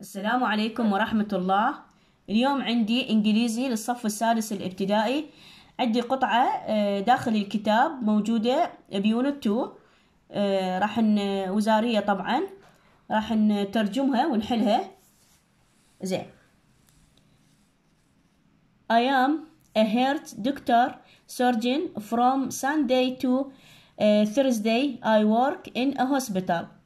السلام عليكم ورحمة الله اليوم عندي إنجليزي للصف السادس الابتدائي عندي قطعة آه، داخل الكتاب موجودة بيونت 2 آه، راح وزارية طبعا راح نترجمها ونحلها زين I am a heart doctor surgeon from Sunday to آه، Thursday I work in a hospital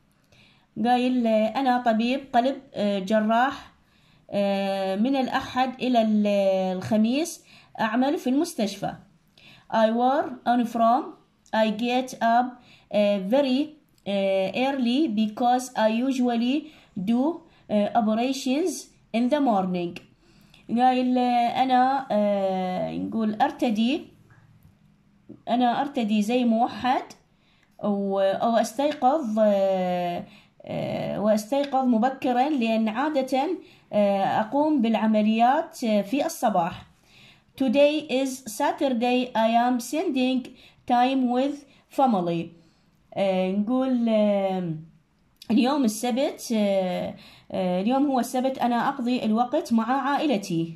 قايل آه، أنا طبيب قلب آه، جراح آه، من الأحد إلى الخميس أعمل في المستشفى I work on from I get up very early because I usually do operations in the morning قايل أنا نقول أرتدي أنا أرتدي زي موحد أو أستيقظ واستيقظ مبكرا لأن عادة أقوم بالعمليات في الصباح Today is Saturday I am sending time with family نقول اليوم السبت اليوم هو السبت أنا أقضي الوقت مع عائلتي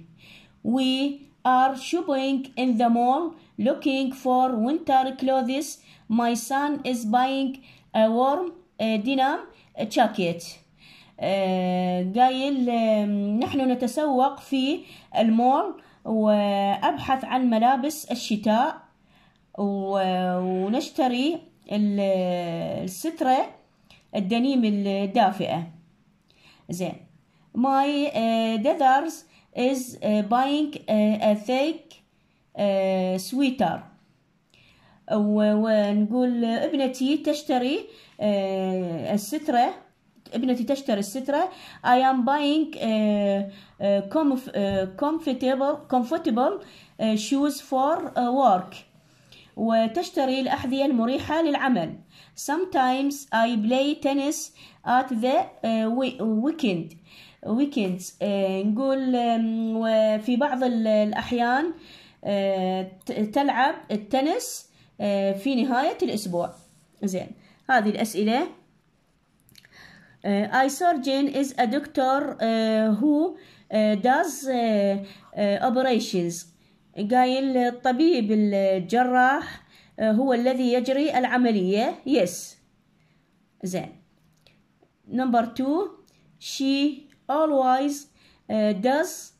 We are shopping in the mall looking for winter clothes My son is buying a warm dinner تشاكيت آه، قايل آه، نحن نتسوق في المول وأبحث عن ملابس الشتاء ونشتري السترة الدنيم الدافئة زين my uh, is buying a thick sweater ونقول ابنتي تشتري آه، السترة ابنتي تشتري السترة I am buying آه، آه، comfortable, comfortable shoes for work وتشتري الأحذية المريحة للعمل Sometimes I play tennis at the weekend weekends نقول وفي بعض الأحيان تلعب التنس في نهاية الأسبوع زين هذه الأسئلة I surgeon is a doctor who does operations قايل الطبيب الجراح هو الذي يجري العملية yes زين number two she always does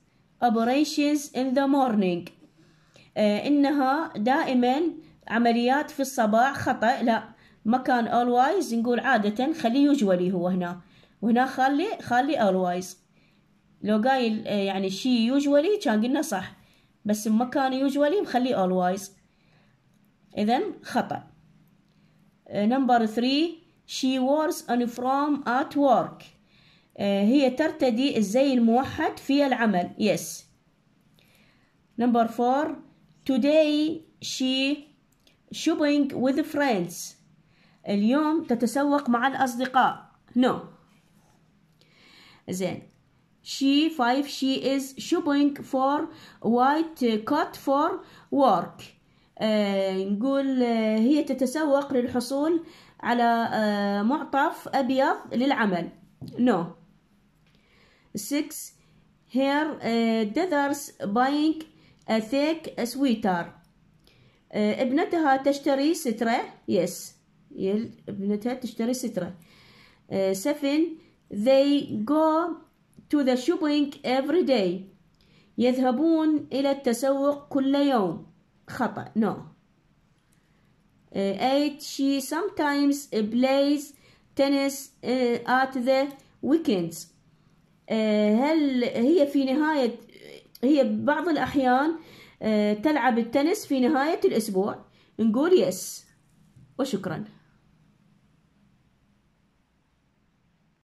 operations in the morning إنها دائما عمليات في الصباح خطأ لا مكان always نقول عادة خليه يجولي هو هنا وهنا خلي خلي always لو قايل آه، يعني شي يجولي كان قلنا صح بس مكان يجولي مخليه always إذا خطأ نمبر آه، ثري she wears on from at work آه، هي ترتدي الزي الموحد في العمل yes number four today she shopping with friends اليوم تتسوق مع الأصدقاء no زين she five she is shopping for white coat for work آه نقول آه هي تتسوق للحصول على آه معطف أبيض للعمل no six here uh, dithers buying a thick sweater آه، ابنتها تشتري سترة يس yes. ابنتها تشتري سترة آه، سفن they go to the shopping every day يذهبون إلى التسوق كل يوم خطأ no آه، eight she sometimes plays tennis at the weekends هل هي في نهاية هي بعض الأحيان آه، تلعب التنس في نهاية الأسبوع نقول يس وشكراً